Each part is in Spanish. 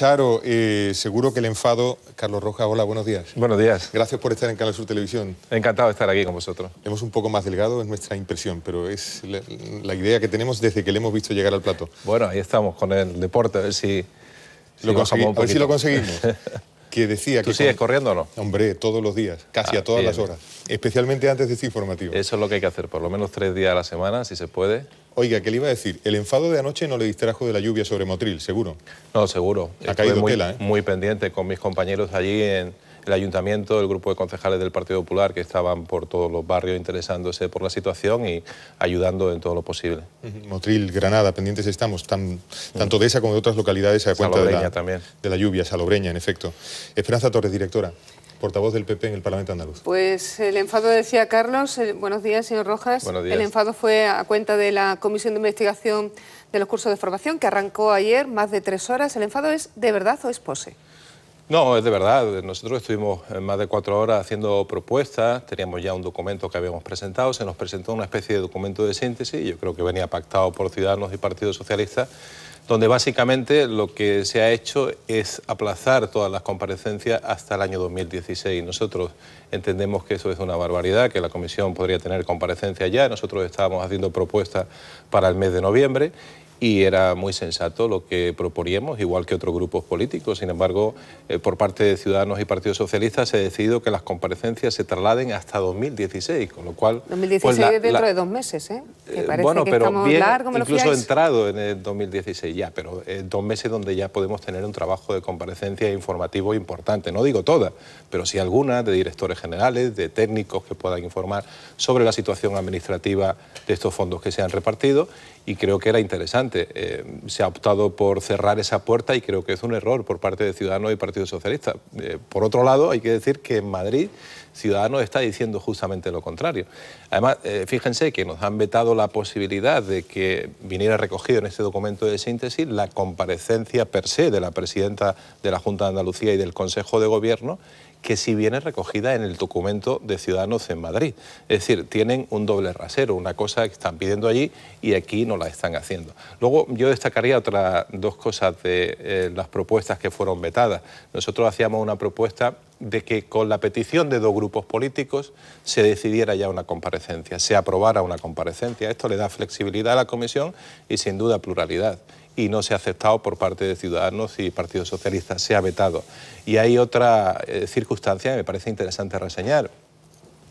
Charo, eh, seguro que el enfado... Carlos Rojas, hola, buenos días. Buenos días. Gracias por estar en Canal Sur Televisión. Encantado de estar aquí con vosotros. Hemos un poco más delgado, es nuestra impresión, pero es la, idea que tenemos desde que le hemos visto llegar al plato. Bueno, ahí estamos con el deporte, a ver si... lo conseguimos. a ver que decía ¿Tú que... sigues corriendo no? Hombre, todos los días, casi ah, a todas las horas, especialmente antes de este informativo. Eso es lo que hay que hacer, por lo menos tres días a la semana, si se puede. Oiga, ¿qué le iba a decir? El enfado de anoche no le distrajo de la lluvia sobre Motril, seguro. No, seguro. Ha caído muy, tela, ¿eh? muy pendiente con mis compañeros allí en el ayuntamiento, el grupo de concejales del Partido Popular que estaban por todos los barrios interesándose por la situación y ayudando en todo lo posible. Motril, Granada, pendientes estamos, tan, tanto de esa como de otras localidades a cuenta de la lluvia, Salobreña, en efecto. Esperanza Torres, directora portavoz del PP en el Parlamento Andaluz. Pues el enfado, decía Carlos, buenos días, señor Rojas. Buenos días. El enfado fue a cuenta de la Comisión de Investigación de los Cursos de Formación, que arrancó ayer, más de tres horas. ¿El enfado es de verdad o es pose? No, es de verdad. Nosotros estuvimos eh, más de cuatro horas haciendo propuestas, teníamos ya un documento que habíamos presentado, se nos presentó una especie de documento de síntesis, yo creo que venía pactado por Ciudadanos y Partido Socialista, donde básicamente lo que se ha hecho es aplazar todas las comparecencias hasta el año 2016. Nosotros entendemos que eso es una barbaridad, que la Comisión podría tener comparecencia ya, nosotros estábamos haciendo propuestas para el mes de noviembre y era muy sensato lo que proponíamos, igual que otros grupos políticos. Sin embargo, eh, por parte de Ciudadanos y Partido Socialista se ha decidido que las comparecencias se trasladen hasta 2016, con lo cual... 2016 pues, dentro de dos meses, ¿eh? Que eh, parece bueno, que pero estamos bien, incluso entrado en el 2016 ya, pero dos meses donde ya podemos tener un trabajo de comparecencia informativo importante. No digo todas, pero sí algunas de directores generales, de técnicos que puedan informar sobre la situación administrativa de estos fondos que se han repartido y creo que era interesante. Eh, se ha optado por cerrar esa puerta y creo que es un error por parte de Ciudadanos y Partido Socialista. Eh, por otro lado, hay que decir que en Madrid Ciudadanos está diciendo justamente lo contrario. Además, eh, fíjense que nos han vetado la posibilidad de que viniera recogido en este documento de síntesis la comparecencia per se de la presidenta de la Junta de Andalucía y del Consejo de Gobierno que si viene recogida en el documento de Ciudadanos en Madrid. Es decir, tienen un doble rasero, una cosa que están pidiendo allí y aquí no la están haciendo. Luego yo destacaría otras dos cosas de eh, las propuestas que fueron vetadas. Nosotros hacíamos una propuesta de que con la petición de dos grupos políticos se decidiera ya una comparecencia, se aprobara una comparecencia. Esto le da flexibilidad a la comisión y sin duda pluralidad y no se ha aceptado por parte de Ciudadanos y Partido Socialista, se ha vetado. Y hay otra eh, circunstancia que me parece interesante reseñar.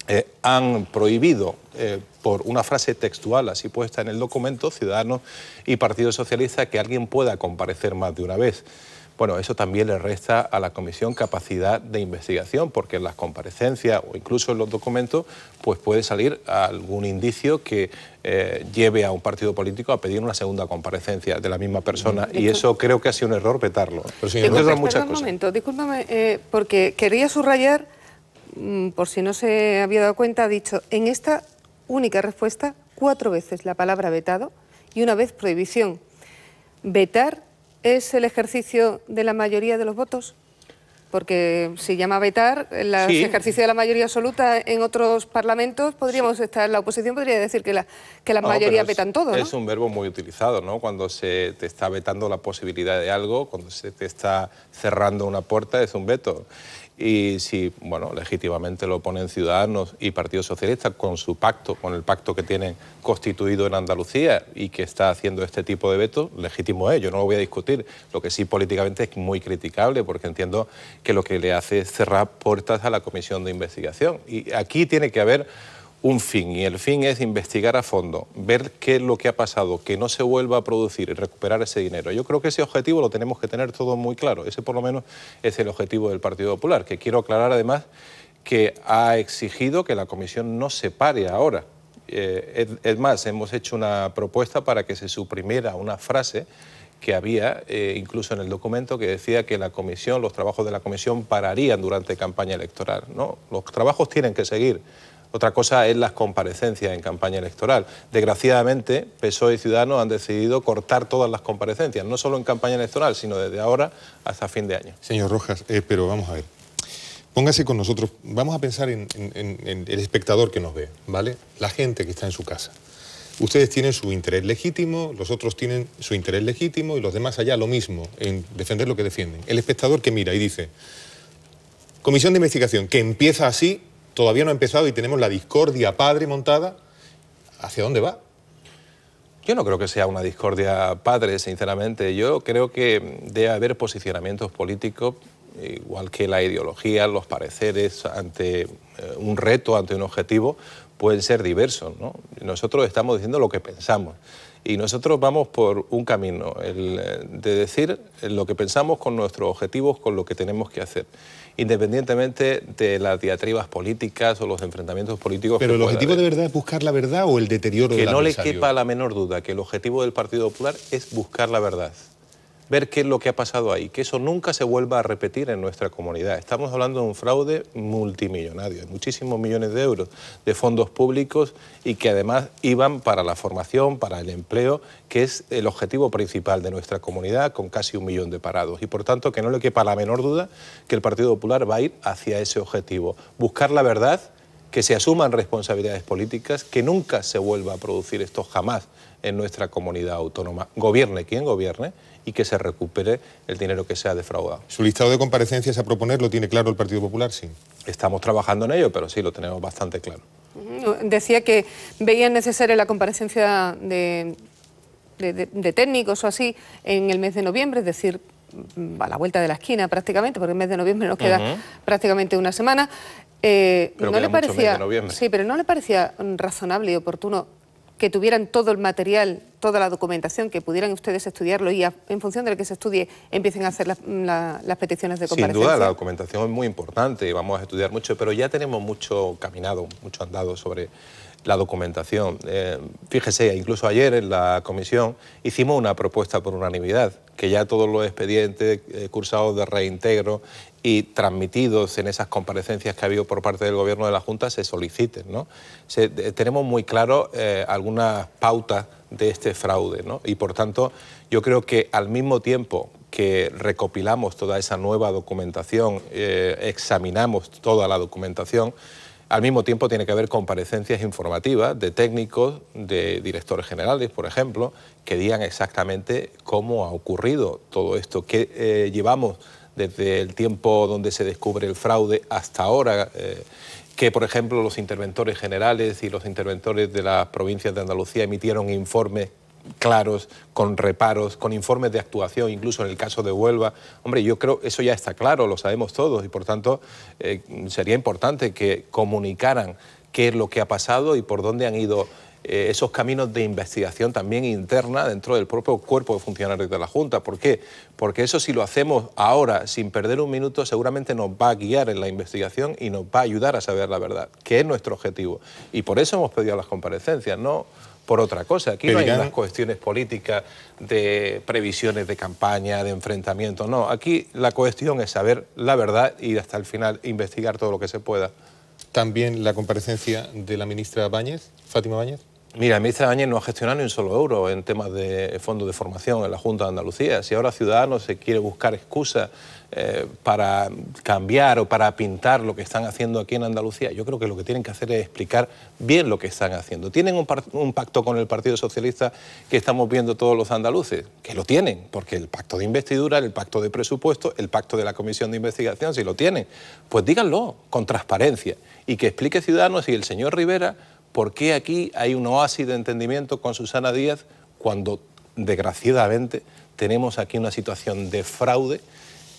Eh, han prohibido, eh, por una frase textual así puesta en el documento, Ciudadanos y Partido Socialista, que alguien pueda comparecer más de una vez bueno, eso también le resta a la comisión capacidad de investigación, porque en las comparecencias o incluso en los documentos, pues puede salir algún indicio que eh, lleve a un partido político a pedir una segunda comparecencia de la misma persona y eso creo que ha sido un error vetarlo. Pero muchas cosas. un momento, discúlpame, eh, porque quería subrayar, mm, por si no se había dado cuenta, ha dicho en esta única respuesta cuatro veces la palabra vetado y una vez prohibición. Vetar es el ejercicio de la mayoría de los votos? Porque si llama a vetar, el ejercicio de la mayoría absoluta en otros parlamentos podríamos estar, la oposición podría decir que la, que la mayoría vetan todo. Es un verbo muy utilizado, ¿no? Cuando se te está vetando la posibilidad de algo, cuando se te está cerrando una puerta, es un veto y si bueno legítimamente lo ponen Ciudadanos y Partido Socialista con su pacto, con el pacto que tienen constituido en Andalucía y que está haciendo este tipo de veto, legítimo es, yo no lo voy a discutir. Lo que sí políticamente es muy criticable porque entiendo que lo que le hace es cerrar puertas a la comisión de investigación. Y aquí tiene que haber un fin y el fin es investigar a fondo, ver qué es lo que ha pasado, que no se vuelva a producir y recuperar ese dinero. Yo creo que ese objetivo lo tenemos que tener todo muy claro. Ese por lo menos es el objetivo del Partido Popular, que quiero aclarar además que ha exigido que la comisión no se pare ahora. Eh, es, más, hemos hecho una propuesta para que se suprimiera una frase que había eh, incluso en el documento que decía que la comisión, los trabajos de la comisión pararían durante campaña electoral. No, los trabajos tienen que seguir otra cosa es las comparecencias en campaña electoral. Desgraciadamente, PSOE y Ciudadanos han decidido cortar todas las comparecencias, no solo en campaña electoral, sino desde ahora hasta fin de año. Señor Rojas, eh, pero vamos a ver. Póngase con nosotros, vamos a pensar en, en el espectador que nos ve, ¿vale? La gente que está en su casa. Ustedes tienen su interés legítimo, los otros tienen su interés legítimo y los demás allá lo mismo, en defender lo que defienden. El espectador que mira y dice, comisión de investigación que empieza así, todavía no ha empezado y tenemos la discordia padre montada, ¿hacia dónde va? Yo no creo que sea una discordia padre, sinceramente. Yo creo que debe haber posicionamientos políticos, igual que la ideología, los pareceres ante eh, un reto, ante un objetivo, pueden ser diversos. Nosotros estamos diciendo lo que pensamos y nosotros vamos por un camino, el eh, de decir lo que pensamos con nuestros objetivos, con lo que tenemos que hacer, independientemente de las diatribas políticas o los enfrentamientos políticos. Pero el objetivo de verdad es buscar la verdad o el deterioro que la Que no le quepa la menor duda que el objetivo del Partido Popular es buscar la verdad ver qué es lo que ha pasado ahí, que eso nunca se vuelva a repetir en nuestra comunidad. Estamos hablando de un fraude multimillonario, muchísimos millones de euros de fondos públicos y que además iban para la formación, para el empleo, que es el objetivo principal de nuestra comunidad, con casi un millón de parados. Y por tanto, que no le quepa la menor duda que el Partido Popular va a ir hacia ese objetivo, buscar la verdad que se asuman responsabilidades políticas, que nunca se vuelva a producir esto jamás en nuestra comunidad autónoma, gobierne quien gobierne, y que se recupere el dinero que sea ha defraudado. ¿Su listado de comparecencias a proponer lo tiene claro el Partido Popular? Sí. Estamos trabajando en ello, pero sí, lo tenemos bastante claro. Decía que veían necesaria la comparecencia de, técnicos o así en el mes de noviembre, es decir, mm, a la vuelta de la esquina prácticamente, porque el mes de noviembre nos queda prácticamente una semana. Eh, ¿no le parecía, sí, pero no le parecía razonable y oportuno que tuvieran todo el material, toda la documentación, que pudieran ustedes estudiarlo y en función de lo que se estudie empiecen a hacer las peticiones de comparecencia? Sin duda, la documentación es muy importante y vamos a estudiar mucho, pero ya tenemos mucho caminado, mucho andado sobre la documentación. Eh, fíjese, incluso ayer en la comisión hicimos una propuesta por unanimidad, que ya todos los expedientes eh, cursados de reintegro y transmitidos en esas comparecencias que ha habido por parte del Gobierno de la Junta se soliciten. ¿no? Eh, tenemos muy claro eh, algunas pautas de este fraude ¿no? y por tanto yo creo que al mismo tiempo que recopilamos toda esa nueva documentación, eh, examinamos toda la documentación, al mismo tiempo tiene que haber comparecencias informativas de técnicos, de directores generales, por ejemplo, que digan exactamente cómo ha ocurrido todo esto, que llevamos desde el tiempo donde se descubre el fraude hasta ahora, eh, que por ejemplo los interventores generales y los interventores de las provincias de Andalucía emitieron informes claros, con reparos, con informes de actuación, incluso en el caso de Huelva. Hombre, yo creo eso ya está claro, lo sabemos todos y por tanto eh, sería importante que comunicaran qué es lo que ha pasado y por dónde han ido eh, esos caminos de investigación también interna dentro del propio cuerpo de funcionarios de la Junta. ¿Por qué? Porque eso si lo hacemos ahora, sin perder un minuto, seguramente nos va a guiar en la investigación y nos va a ayudar a saber la verdad, que es nuestro objetivo. Y por eso hemos pedido las comparecencias, no por otra cosa. Aquí no hay unas cuestiones políticas de previsiones de campaña, de enfrentamiento, no. Aquí la cuestión es saber la verdad y hasta el final investigar todo lo que se pueda. También la comparecencia de la ministra Báñez, Fátima Báñez. Mira, este Áñez no ha gestionado ni un solo euro en temas de fondos de formación en la Junta de Andalucía. Si ahora Ciudadanos se quiere buscar excusas eh, para cambiar o para pintar lo que están haciendo aquí en Andalucía, yo creo que lo que tienen que hacer es explicar bien lo que están haciendo. Tienen un, pacto con el Partido Socialista que estamos viendo todos los andaluces, que lo tienen, porque el pacto de investidura, el pacto de presupuesto, el pacto de la Comisión de Investigación, si lo tienen, pues díganlo con transparencia y que explique Ciudadanos y el señor Rivera ¿Por qué aquí hay un oasis de entendimiento con Susana Díaz cuando, desgraciadamente, tenemos aquí una situación de fraude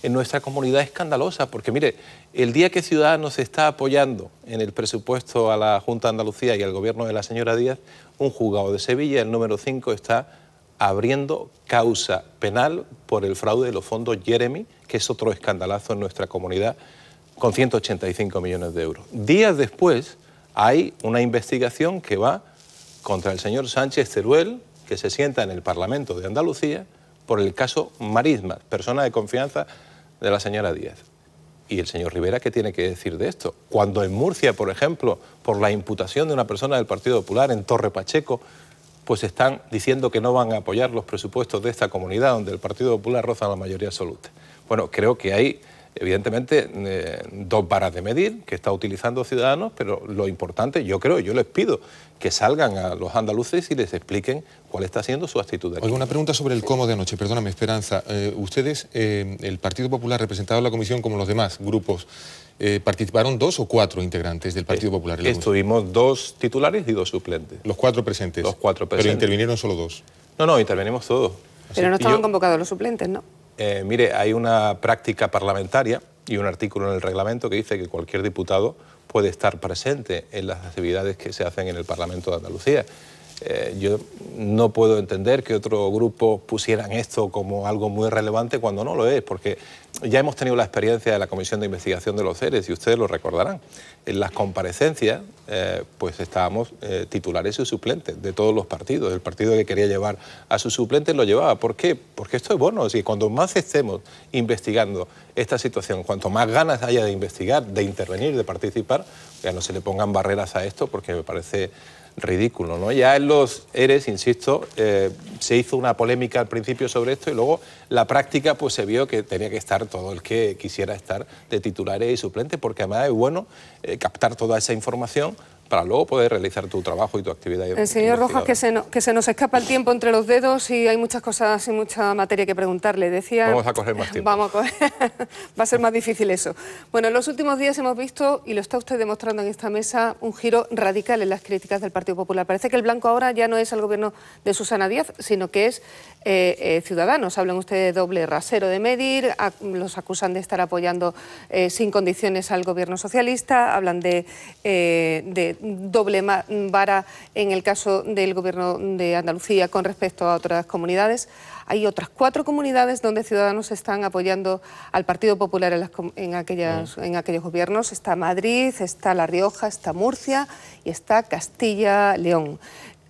en nuestra comunidad escandalosa? Porque, mire, el día que Ciudadanos está apoyando en el presupuesto a la Junta de Andalucía y al gobierno de la señora Díaz, un juzgado de Sevilla, el número 5, está abriendo causa penal por el fraude de los fondos Jeremy, que es otro escandalazo en nuestra comunidad, con 185 millones de euros. Días después, hay una investigación que va contra el señor Sánchez Teruel, que se sienta en el Parlamento de Andalucía, por el caso Marismas, persona de confianza de la señora Díaz. ¿Y el señor Rivera qué tiene que decir de esto? Cuando en Murcia, por ejemplo, por la imputación de una persona del Partido Popular en Torre Pacheco, pues están diciendo que no van a apoyar los presupuestos de esta comunidad donde el Partido Popular roza la mayoría absoluta. Bueno, creo que hay evidentemente eh, dos varas de medir que está utilizando Ciudadanos, pero lo importante, yo creo, yo les pido que salgan a los andaluces y les expliquen cuál está siendo su actitud. ¿Alguna pregunta sobre el cómo de anoche, perdóname, Esperanza. Eh, ustedes, eh, el Partido Popular, representado en la comisión como los demás grupos, ¿participaron dos o cuatro integrantes del Partido Popular? En la Estuvimos dos titulares y dos suplentes. Los cuatro presentes. Los cuatro presentes. Pero intervinieron solo dos. No, no, intervenimos todos. Pero no estaban convocados los suplentes, ¿no? Eh, mire, hay una práctica parlamentaria y un artículo en el reglamento que dice que cualquier diputado puede estar presente en las actividades que se hacen en el Parlamento de Andalucía. Eh, yo no puedo entender que otro grupo pusieran esto como algo muy relevante cuando no lo es, porque ya hemos tenido la experiencia de la Comisión de Investigación de los CERES y ustedes lo recordarán. En las comparecencias, eh, pues estábamos eh, titulares y suplentes de todos los partidos. El partido que quería llevar a su suplente lo llevaba. ¿Por qué? Porque esto es bueno. Es decir, cuando más estemos investigando esta situación, cuanto más ganas haya de investigar, de intervenir, de participar, ya no se le pongan barreras a esto, porque me parece ridículo. ¿no? Ya en los ERES, insisto, eh, se hizo una polémica al principio sobre esto y luego la práctica pues se vio que tenía que estar todo el que quisiera estar de titulares y suplentes, porque además es bueno eh, captar toda esa información para luego poder realizar tu trabajo y tu actividad. El eh, señor Rojas, que se, nos escapa el tiempo entre los dedos y hay muchas cosas y mucha materia que preguntarle. Decía, vamos a coger más tiempo. Vamos a coger, va a ser más difícil eso. Bueno, en los últimos días hemos visto, y lo está usted demostrando en esta mesa, un giro radical en las críticas del Partido Popular. Parece que el blanco ahora ya no es el gobierno de Susana Díaz, sino que es eh, eh, Ciudadanos. Hablan ustedes de doble rasero de medir, los acusan de estar apoyando sin condiciones al gobierno socialista, hablan de doble vara en el caso del Gobierno de Andalucía con respecto a otras comunidades. Hay otras cuatro comunidades donde Ciudadanos están apoyando al Partido Popular en, aquellas, ah. en aquellos gobiernos. Está Madrid, está La Rioja, está Murcia y está Castilla-León.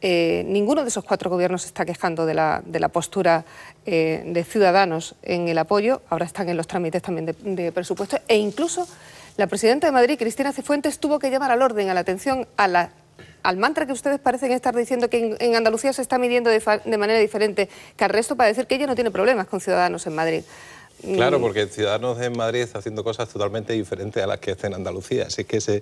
Eh, ninguno de esos cuatro gobiernos está quejando de la, de la postura eh, de Ciudadanos en el apoyo. Ahora están en los trámites también de, de presupuesto e incluso la presidenta de Madrid, Cristina Cifuentes, tuvo que llamar al orden, a la atención, a al mantra que ustedes parecen estar diciendo que en, Andalucía se está midiendo de, de manera diferente que al resto para decir que ella no tiene problemas con ciudadanos en Madrid. Claro, mm. porque Ciudadanos en Madrid está haciendo cosas totalmente diferentes a las que está en Andalucía. Así que esa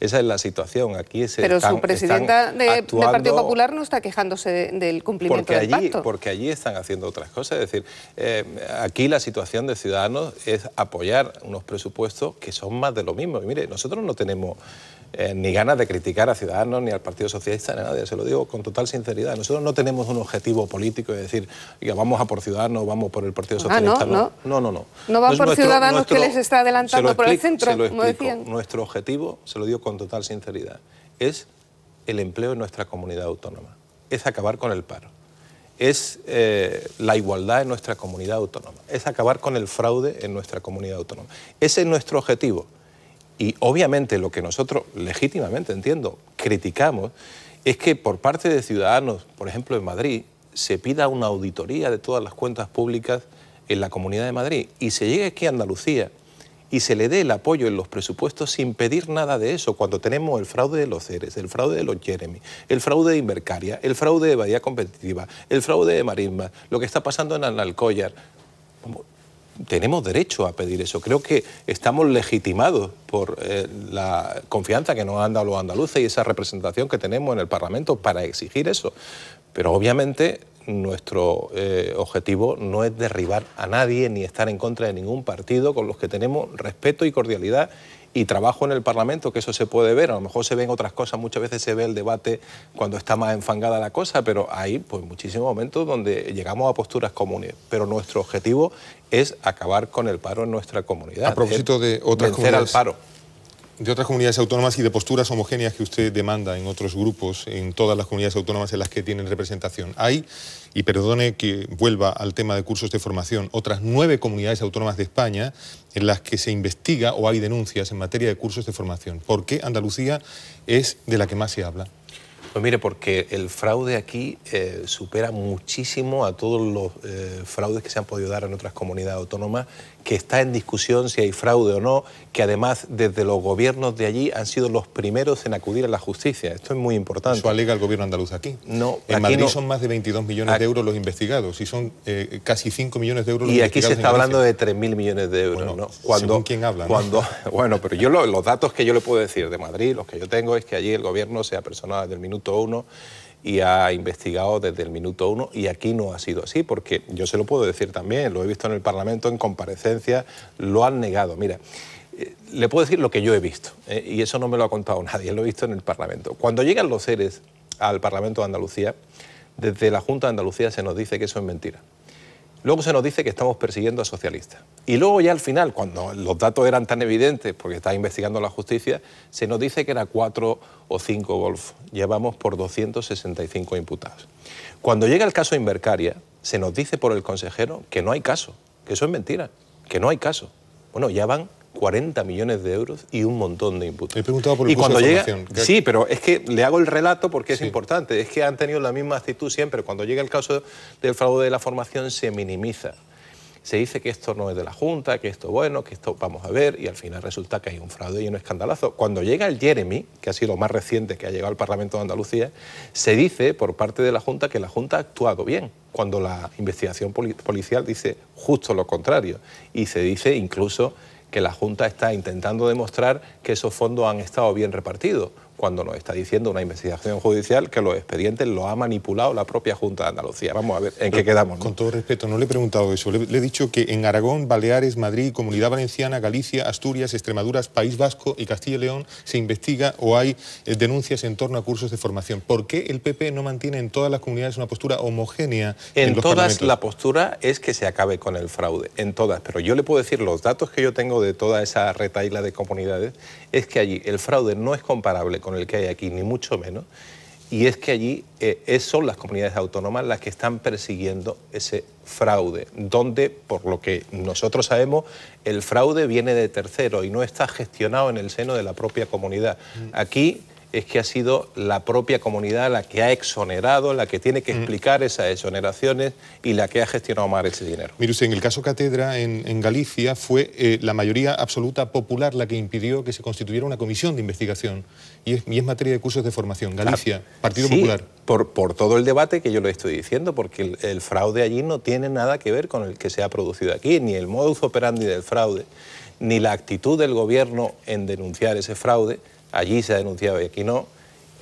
es la situación. Aquí Pero su presidenta del Partido Popular no está quejándose del cumplimiento del pacto. Porque allí están haciendo otras cosas. Es decir, eh, aquí la situación de Ciudadanos es apoyar unos presupuestos que son más de lo mismo. Y mire, nosotros no tenemos eh, ni ganas de criticar a Ciudadanos ni al Partido Socialista ni a nadie, se lo digo con total sinceridad. Nosotros no tenemos un objetivo político de decir, vamos a por Ciudadanos, vamos por el Partido ah, Socialista. no, no, no, no. No, por Ciudadanos que les está adelantando por el centro, como Nuestro objetivo, se lo digo con total sinceridad, es el empleo en nuestra comunidad autónoma, es acabar con el paro es eh, la igualdad en nuestra comunidad autónoma, es acabar con el fraude en nuestra comunidad autónoma. Ese es nuestro objetivo. Y obviamente lo que nosotros legítimamente entiendo criticamos es que por parte de ciudadanos, por ejemplo en Madrid, se pida una auditoría de todas las cuentas públicas en la Comunidad de Madrid y se llegue aquí a Andalucía y se le dé el apoyo en los presupuestos sin pedir nada de eso, cuando tenemos el fraude de los CERES, el fraude de los Jeremy, el fraude de Invercaria, el fraude de Bahía Competitiva, el fraude de Marisma, lo que está pasando en Analcollar tenemos derecho a pedir eso. Creo que estamos legitimados por eh, la confianza que nos han dado los andaluces y esa representación que tenemos en el Parlamento para exigir eso. Pero obviamente nuestro eh, objetivo no es derribar a nadie ni estar en contra de ningún partido con los que tenemos respeto y cordialidad y trabajo en el Parlamento, que eso se puede ver, a lo mejor se ven otras cosas, muchas veces se ve el debate cuando está más enfangada la cosa, pero hay pues muchísimos momentos donde llegamos a posturas comunes, pero nuestro objetivo es acabar con el paro en nuestra comunidad. A propósito de otra. vencer al paro de otras comunidades autónomas y de posturas homogéneas que usted demanda en otros grupos, en todas las comunidades autónomas en las que tienen representación. Hay, y perdone que vuelva al tema de cursos de formación, otras nueve comunidades autónomas de España en las que se investiga o hay denuncias en materia de cursos de formación. ¿Por qué Andalucía es de la que más se habla? Pues mire, porque el fraude aquí eh, supera muchísimo a todos los eh, fraudes que se han podido dar en otras comunidades autónomas que está en discusión si hay fraude o no, que además desde los gobiernos de allí han sido los primeros en acudir a la justicia. Esto es muy importante. Eso alega el gobierno andaluz aquí. No, en Madrid son más de 22 millones de euros los investigados y son eh, casi 5 millones de euros los investigados. Y aquí se está hablando de 3.000 millones de euros. ¿no? cuando, quién habla. bueno, pero yo los datos que yo le puedo decir de Madrid, los que yo tengo, es que allí el gobierno sea personal personado desde el minuto uno y ha investigado desde el minuto uno y aquí no ha sido así, porque yo se lo puedo decir también, lo he visto en el Parlamento, en comparecencia, lo han negado. Mira, eh, le puedo decir lo que yo he visto, eh, y eso no me lo ha contado nadie, lo he visto en el Parlamento. Cuando llegan los seres al Parlamento de Andalucía, desde la Junta de Andalucía se nos dice que eso es mentira. Luego se nos dice que estamos persiguiendo a socialistas. Y luego ya al final, cuando los datos eran tan evidentes, porque estaba investigando la justicia, se nos dice que era cuatro o cinco golf. Llevamos por 265 imputados. Cuando llega el caso Invercaria, se nos dice por el consejero que no hay caso, que eso es mentira, que no hay caso. Bueno, ya van 40 millones de euros y un montón de imputos He preguntado por el y de llega, Sí, pero es que le hago el relato porque es importante. Es que han tenido la misma actitud siempre. Cuando llega el caso del fraude de la formación se minimiza. Se dice que esto no es de la Junta, que esto bueno, que esto vamos a ver, y al final resulta que hay un fraude y un escandalazo. Cuando llega el Jeremy, que ha sido lo más reciente que ha llegado al Parlamento de Andalucía, se dice por parte de la Junta que la Junta ha actuado bien cuando la investigación policial dice justo lo contrario. Y se dice incluso que la Junta está intentando demostrar que esos fondos han estado bien repartidos cuando nos está diciendo una investigación judicial que los expedientes los ha manipulado la propia Junta de Andalucía. Vamos a ver en qué quedamos. Con todo respeto, no le he preguntado eso. Le, he dicho que en Aragón, Baleares, Madrid, Comunidad Valenciana, Galicia, Asturias, Extremaduras, País Vasco y Castilla y León se investiga o hay eh, denuncias en torno a cursos de formación. ¿Por qué el PP no mantiene en todas las comunidades una postura homogénea? En, todas la postura es que se acabe con el fraude, en todas. Pero yo le puedo decir, los datos que yo tengo de toda esa retaila de comunidades es que allí el fraude no es comparable con con el que hay aquí, ni mucho menos. Y es que allí eh, son las comunidades autónomas las que están persiguiendo ese fraude, donde, por lo que nosotros sabemos, el fraude viene de tercero y no está gestionado en el seno de la propia comunidad. Mm. Aquí es que ha sido la propia comunidad la que ha exonerado, la que tiene que explicar esas exoneraciones y la que ha gestionado mal ese dinero. Mire usted, en el caso Cátedra en, Galicia, fue eh, la mayoría absoluta popular la que impidió que se constituyera una comisión de investigación y es, materia de cursos de formación. Ah, Galicia, Partido Popular. Por, por, todo el debate que yo le estoy diciendo, porque el fraude allí no tiene nada que ver con el que se ha producido aquí, ni el modus operandi del fraude, ni la actitud del gobierno en denunciar ese fraude Allí se ha denunciado y aquí no,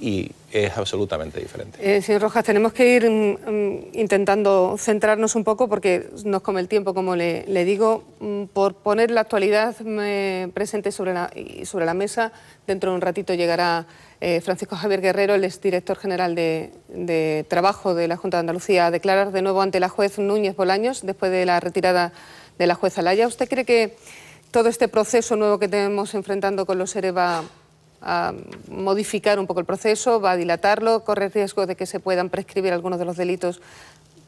y es absolutamente diferente. Eh, señor Rojas, tenemos que ir mm, mm, intentando centrarnos un poco porque nos come el tiempo, como le, digo, mm, por poner la actualidad eh, presente sobre la, sobre la mesa. Dentro de un ratito llegará eh, Francisco Javier Guerrero, el exdirector general de, Trabajo de la Junta de Andalucía, a declarar de nuevo ante la juez Núñez Bolaños después de la retirada de la jueza Laya. ¿Usted cree que todo este proceso nuevo que tenemos enfrentando con los ERE a modificar un poco el proceso, va a dilatarlo, corre riesgo de que se puedan prescribir algunos de los delitos,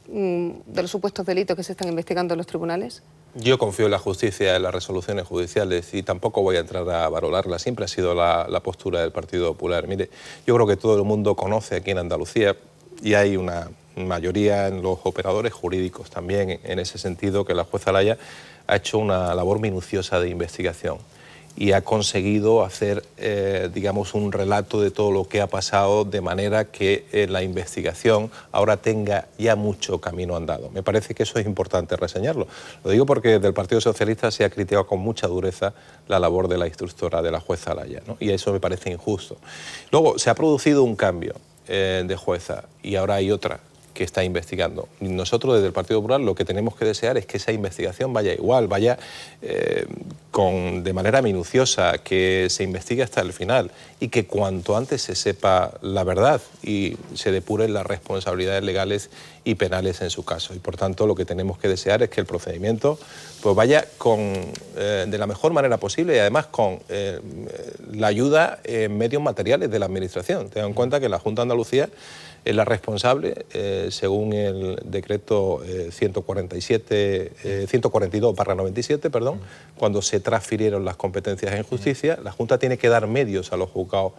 mm, de los supuestos delitos que se están investigando en los tribunales? Yo confío en la justicia, en las resoluciones judiciales y tampoco voy a entrar a barolarla. Siempre ha sido la, la postura del Partido Popular. Mire, yo creo que todo el mundo conoce aquí en Andalucía y hay una mayoría en los operadores jurídicos también, en ese sentido que la jueza Laya ha hecho una labor minuciosa de investigación y ha conseguido hacer, eh, digamos, un relato de todo lo que ha pasado de manera que eh, la investigación ahora tenga ya mucho camino andado. Me parece que eso es importante reseñarlo. Lo digo porque del Partido Socialista se ha criticado con mucha dureza la labor de la instructora, de la jueza Alaya, ¿no? y eso me parece injusto. Luego, se ha producido un cambio eh, de jueza y ahora hay otra que está investigando. Nosotros desde el Partido Popular lo que tenemos que desear es que esa investigación vaya igual, vaya eh, con, de manera minuciosa, que se investigue hasta el final y que cuanto antes se sepa la verdad y se depuren las responsabilidades legales y penales en su caso. Y por tanto lo que tenemos que desear es que el procedimiento pues, vaya con, eh, de la mejor manera posible y además con eh, la ayuda en medios materiales de la Administración. Tengan en cuenta que la Junta de Andalucía es la responsable, eh, según el decreto 147, 142 97, perdón, mm. cuando se transfirieron las competencias en justicia, la Junta tiene que dar medios a los juzgados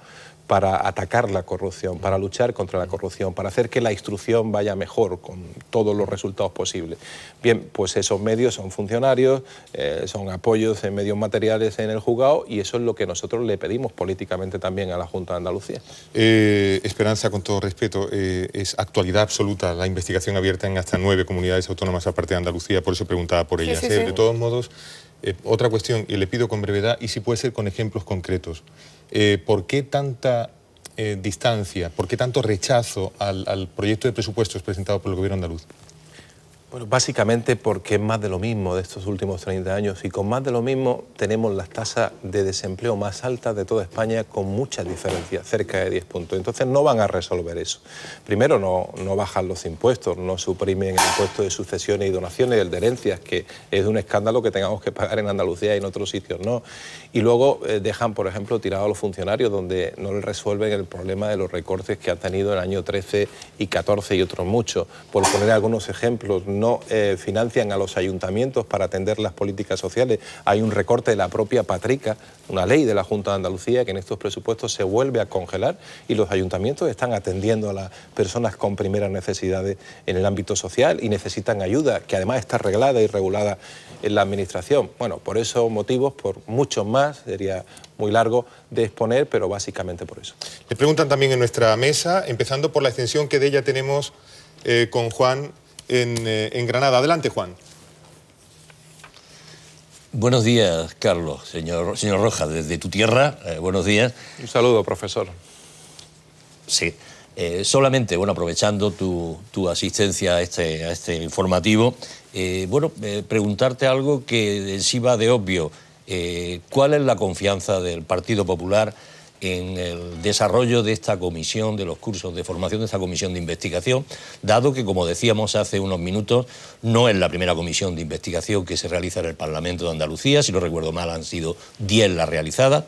para atacar la corrupción, para luchar contra la corrupción, para hacer que la instrucción vaya mejor con todos los resultados posibles. Bien, pues esos medios son funcionarios, eh, son apoyos en medios materiales en el juzgado y eso es lo que nosotros le pedimos políticamente también a la Junta de Andalucía. Eh, Esperanza, con todo respeto, eh, es actualidad absoluta la investigación abierta en hasta nueve comunidades autónomas aparte de Andalucía, por eso preguntaba por ella. De todos modos, otra cuestión, y le pido con brevedad y si puede ser con ejemplos concretos. Eh, ¿por qué tanta eh, distancia, por qué tanto rechazo al, al proyecto de presupuestos presentado por el Gobierno andaluz? Bueno, básicamente porque es más de lo mismo de estos últimos 30 años y con más de lo mismo tenemos las tasas de desempleo más altas de toda España con muchas diferencias, cerca de 10 puntos. Entonces no van a resolver eso. Primero, no, bajan los impuestos, no suprimen el impuesto de sucesiones y donaciones, el de herencias, que es un escándalo que tengamos que pagar en Andalucía y en otros sitios no. Y luego eh, dejan, por ejemplo, tirado a los funcionarios donde no les resuelven el problema de los recortes que ha tenido el año 13 y 14 y otros muchos. Por poner algunos ejemplos, no eh, financian a los ayuntamientos para atender las políticas sociales. Hay un recorte de la propia patrica, una ley de la Junta de Andalucía que en estos presupuestos se vuelve a congelar y los ayuntamientos están atendiendo a las personas con primeras necesidades en el ámbito social y necesitan ayuda, que además está reglada y regulada en la Administración. Bueno, por esos motivos, por muchos más, sería muy largo de exponer, pero básicamente por eso. Le preguntan también en nuestra mesa, empezando por la extensión que de ella tenemos eh, con Juan eh, en, Granada. Adelante, Juan. Buenos días, Carlos, señor, señor Rojas, desde tu tierra. Eh, buenos días. Un saludo, profesor. Sí, eh, solamente, bueno, aprovechando tu, asistencia a este, a este informativo, bueno, preguntarte algo que en sí va de obvio. ¿Cuál es la confianza del Partido Popular? en el desarrollo de esta comisión, de los cursos de formación de esta comisión de investigación, dado que, como decíamos hace unos minutos, no es la primera comisión de investigación que se realiza en el Parlamento de Andalucía, si no recuerdo mal han sido 10 las realizadas.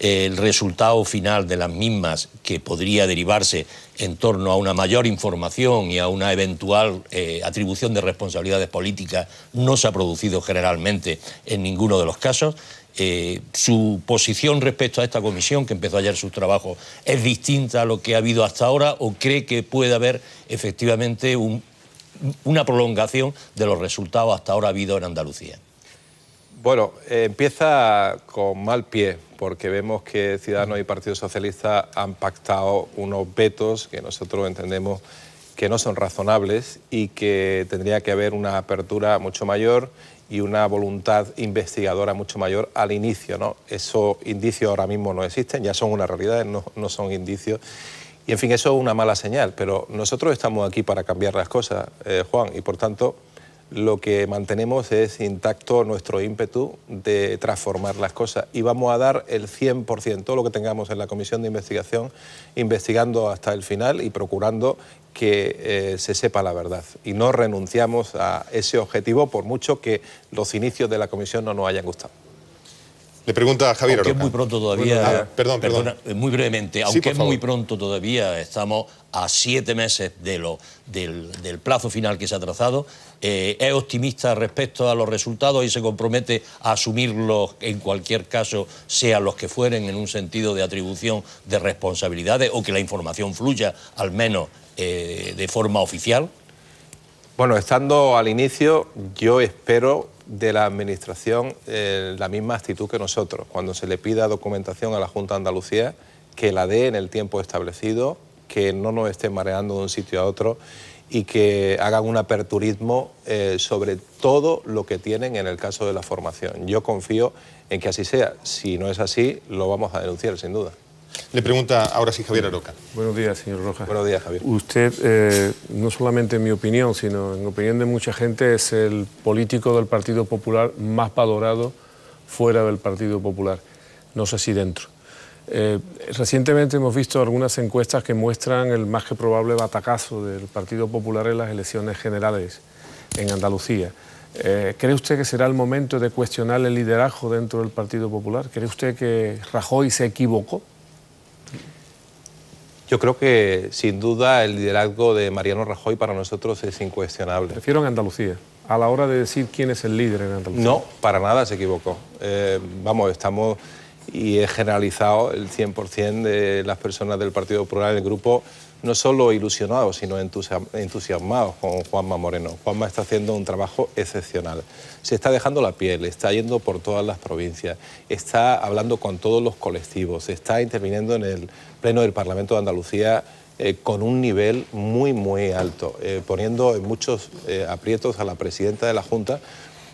El resultado final de las mismas, que podría derivarse en torno a una mayor información y a una eventual eh, atribución de responsabilidades políticas, no se ha producido generalmente en ninguno de los casos. Eh, su posición respecto a esta comisión, que empezó ayer sus trabajos, es distinta a lo que ha habido hasta ahora o cree que puede haber efectivamente una prolongación de los resultados hasta ahora habidos en Andalucía? Bueno, empieza con mal pie, porque vemos que Ciudadanos y Partido Socialista han pactado unos vetos que nosotros entendemos que no son razonables y que tendría que haber una apertura mucho mayor y una voluntad investigadora mucho mayor al inicio. ¿no? Esos indicios ahora mismo no existen, ya son una realidad, no, son indicios. Y en fin, eso es una mala señal, pero nosotros estamos aquí para cambiar las cosas, eh, Juan, y por tanto lo que mantenemos es intacto nuestro ímpetu de transformar las cosas y vamos a dar el 100%, todo lo que tengamos en la comisión de investigación, investigando hasta el final y procurando que eh, se sepa la verdad. Y no renunciamos a ese objetivo por mucho que los inicios de la comisión no nos hayan gustado. Le pregunta a Javier Aunque es muy pronto todavía. perdón, perdón. muy brevemente, aunque es muy pronto todavía, estamos a siete meses de del, plazo final que se ha trazado. Eh, es optimista respecto a los resultados y se compromete a asumirlos en cualquier caso, sean los que fueren, en un sentido de atribución de responsabilidades o que la información fluya al menos eh, de forma oficial. Bueno, estando al inicio, yo espero de la Administración eh, la misma actitud que nosotros. Cuando se le pida documentación a la Junta de Andalucía, que la dé en el tiempo establecido, que no nos esté mareando de un sitio a otro y que hagan un aperturismo eh, sobre todo lo que tienen en el caso de la formación. Yo confío en que así sea. Si no es así, lo vamos a denunciar, sin duda. Le pregunta ahora sí Javier Aroca. Buenos días, señor Rojas. Buenos días, Javier. Usted, eh, no solamente en mi opinión, sino en opinión de mucha gente, es el político del Partido Popular más valorado fuera del Partido Popular. No sé si dentro. Eh, recientemente hemos visto algunas encuestas que muestran el más que probable batacazo del Partido Popular en las elecciones generales en Andalucía. Eh, ¿Cree usted que será el momento de cuestionar el liderazgo dentro del Partido Popular? ¿Cree usted que Rajoy se equivocó? Yo creo que sin duda el liderazgo de Mariano Rajoy para nosotros es incuestionable. Prefiero en Andalucía a la hora de decir quién es el líder en Andalucía. No, para nada se equivocó. Eh, vamos, estamos y he generalizado el 100% de las personas del Partido Popular en el grupo, no solo ilusionados, sino entusiasmados con Juanma Moreno. Juanma está haciendo un trabajo excepcional. Se está dejando la piel, está yendo por todas las provincias, está hablando con todos los colectivos, está interviniendo en el Pleno del Parlamento de Andalucía eh, con un nivel muy, muy alto, eh, poniendo muchos eh, aprietos a la presidenta de la Junta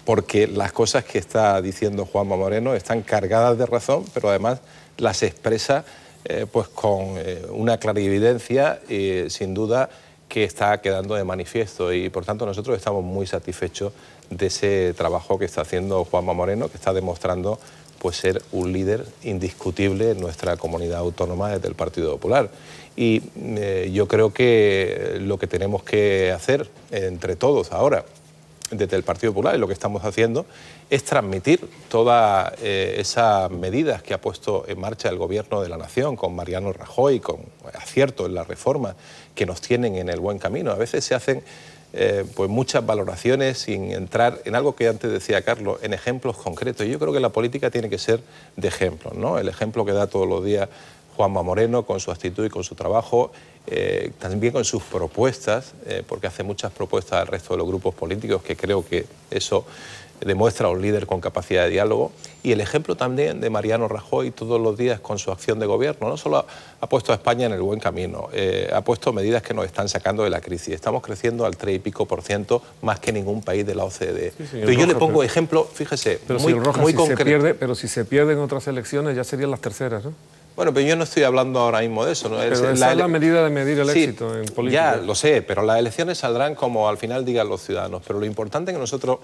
porque las cosas que está diciendo Juanma Moreno están cargadas de razón, pero además las expresa eh, pues con eh, una clarividencia eh, sin duda que está quedando de manifiesto y por tanto nosotros estamos muy satisfechos de ese trabajo que está haciendo Juanma Moreno, que está demostrando pues ser un líder indiscutible en nuestra comunidad autónoma desde el Partido Popular. Y yo creo que lo que tenemos que hacer entre todos ahora desde el Partido Popular y lo que estamos haciendo es transmitir todas eh, esas medidas que ha puesto en marcha el Gobierno de la Nación con Mariano Rajoy, con acierto en la reforma, que nos tienen en el buen camino. A veces se hacen eh, pues muchas valoraciones sin entrar en algo que antes decía Carlos, en ejemplos concretos. yo creo que la política tiene que ser de ejemplo, ¿no? El ejemplo que da todos los días Juanma Moreno con su actitud y con su trabajo, eh, también con sus propuestas, eh, porque hace muchas propuestas al resto de los grupos políticos, que creo que eso demuestra a un líder con capacidad de diálogo. Y el ejemplo también de Mariano Rajoy todos los días con su acción de gobierno. No solo ha, puesto a España en el buen camino, eh, ha puesto medidas que nos están sacando de la crisis. Estamos creciendo al 3 y pico por ciento más que ningún país de la OCDE. pero yo le pongo ejemplo, fíjese, muy, si pero si se pierden otras elecciones ya serían las terceras, ¿no? Bueno, pero yo no estoy hablando ahora mismo de eso. es, la es la medida de medir el éxito en política. Ya, lo sé, pero las elecciones saldrán como al final digan los ciudadanos. Pero lo importante es que nosotros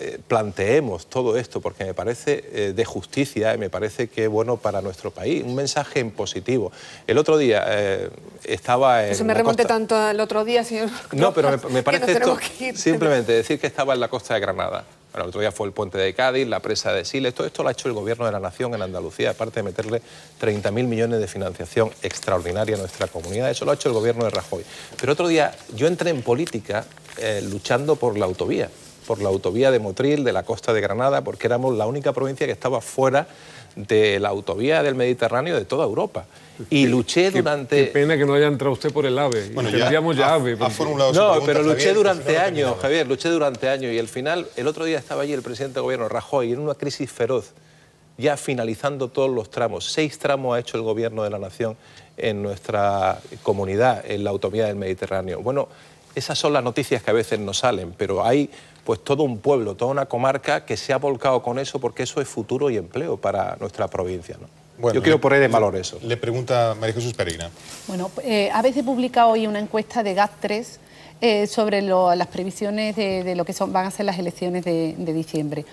eh, planteemos todo esto, porque me parece eh, de justicia y eh, me parece que es bueno para nuestro país, un mensaje en positivo. El otro día estaba en... se me remonte tanto al otro día, señor... No, pero me, parece esto simplemente decir que estaba en la costa de Granada. el otro día fue el puente de Cádiz, la presa de Siles, todo esto lo ha hecho el Gobierno de la Nación en Andalucía, aparte de meterle 30.000 millones de financiación extraordinaria a nuestra comunidad, eso lo ha hecho el Gobierno de Rajoy. Pero otro día yo entré en política luchando por la autovía, por la autovía de Motril, de la costa de Granada, porque éramos la única provincia que estaba fuera de la autovía del Mediterráneo de toda Europa. Y luché durante... Qué pena que no haya entrado usted por el AVE. Bueno, ya, ya AVE. no, pero luché durante años, Javier, luché durante años. Y al final, el otro día estaba allí el presidente de gobierno, Rajoy, en una crisis feroz, ya finalizando todos los tramos. Seis tramos ha hecho el gobierno de la nación en nuestra comunidad, en la autovía del Mediterráneo. Bueno, esas son las noticias que a veces nos salen, pero hay pues todo un pueblo, toda una comarca que se ha volcado con eso porque eso es futuro y empleo para nuestra provincia. Bueno, Yo quiero poner en valor eso. Le pregunta María Jesús Pereira. Bueno, eh, veces publica hoy una encuesta de GAT3 eh, sobre las previsiones de, lo que son, van a ser las elecciones de, diciembre.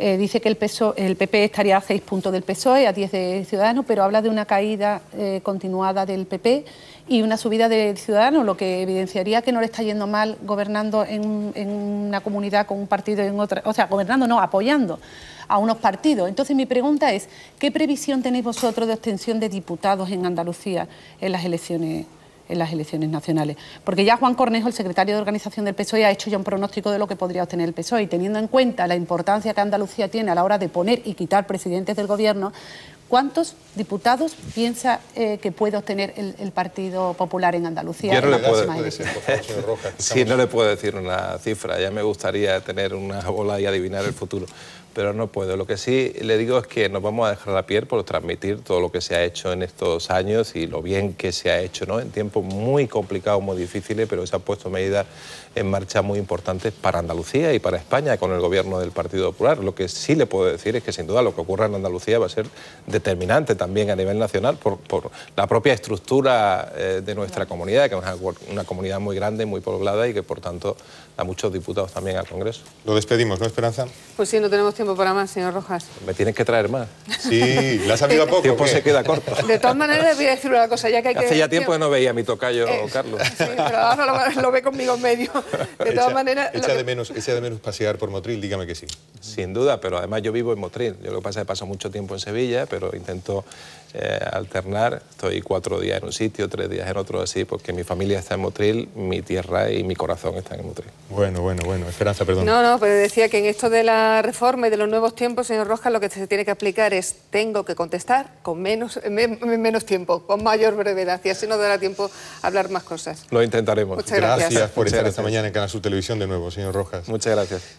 Eh, dice que el, el, PP estaría a 6 puntos del PSOE, a 10 de Ciudadanos, pero habla de una caída eh, continuada del PP y una subida de ciudadanos, lo que evidenciaría que no le está yendo mal gobernando en, una comunidad con un partido y en otra, o sea, gobernando no, apoyando a unos partidos. Entonces mi pregunta es, ¿qué previsión tenéis vosotros de obtención de diputados en Andalucía en las elecciones en las elecciones nacionales. Porque ya Juan Cornejo, el secretario de organización del PSOE, ha hecho ya un pronóstico de lo que podría obtener el PSOE y teniendo en cuenta la importancia que Andalucía tiene a la hora de poner y quitar presidentes del gobierno, ¿Cuántos diputados piensa eh, que puede obtener el, Partido Popular en Andalucía? Yo no, le puedo, decir una cifra, ya me gustaría tener una bola y adivinar el futuro, pero no puedo. Lo que sí le digo es que nos vamos a dejar la piel por transmitir todo lo que se ha hecho en estos años y lo bien que se ha hecho, ¿no? En tiempos muy complicados, muy difíciles, pero se han puesto medidas en marcha muy importantes para Andalucía y para España con el gobierno del Partido Popular. Lo que sí le puedo decir es que sin duda lo que ocurra en Andalucía va a ser determinante también a nivel nacional por, la propia estructura eh, de nuestra comunidad, que es una, comunidad muy grande, muy poblada y que por tanto da muchos diputados también al Congreso. Lo despedimos, ¿no, Esperanza? Pues sí, no tenemos tiempo para más, señor Rojas. Me tienes que traer más. Sí, la has sabido a poco. El tiempo se queda corto. De todas maneras, voy a decir una cosa, ya que Hace ya tiempo que no veía mi tocayo, eh, Carlos. Sí, pero ahora lo, lo ve conmigo en medio. De todas maneras... de menos, de menos pasear por Motril, dígame que sí. Sin duda, pero además yo vivo en Motril. Yo lo que pasa es que paso mucho tiempo en Sevilla, pero intento eh, alternar. Estoy cuatro días en un sitio, tres días en otro, así, porque mi familia está en Motril, mi tierra y mi corazón están en Motril. Bueno, bueno, bueno. Esperanza, perdón. No, no, pero decía que en esto de la reforma y de los nuevos tiempos, señor Rojas, lo que se tiene que aplicar es tengo que contestar con menos, menos tiempo, con mayor brevedad, y así nos dará tiempo a hablar más cosas. Lo intentaremos. Muchas gracias. gracias por estar esta mañana en Canal Sur Televisión de nuevo, señor Rojas. Muchas gracias.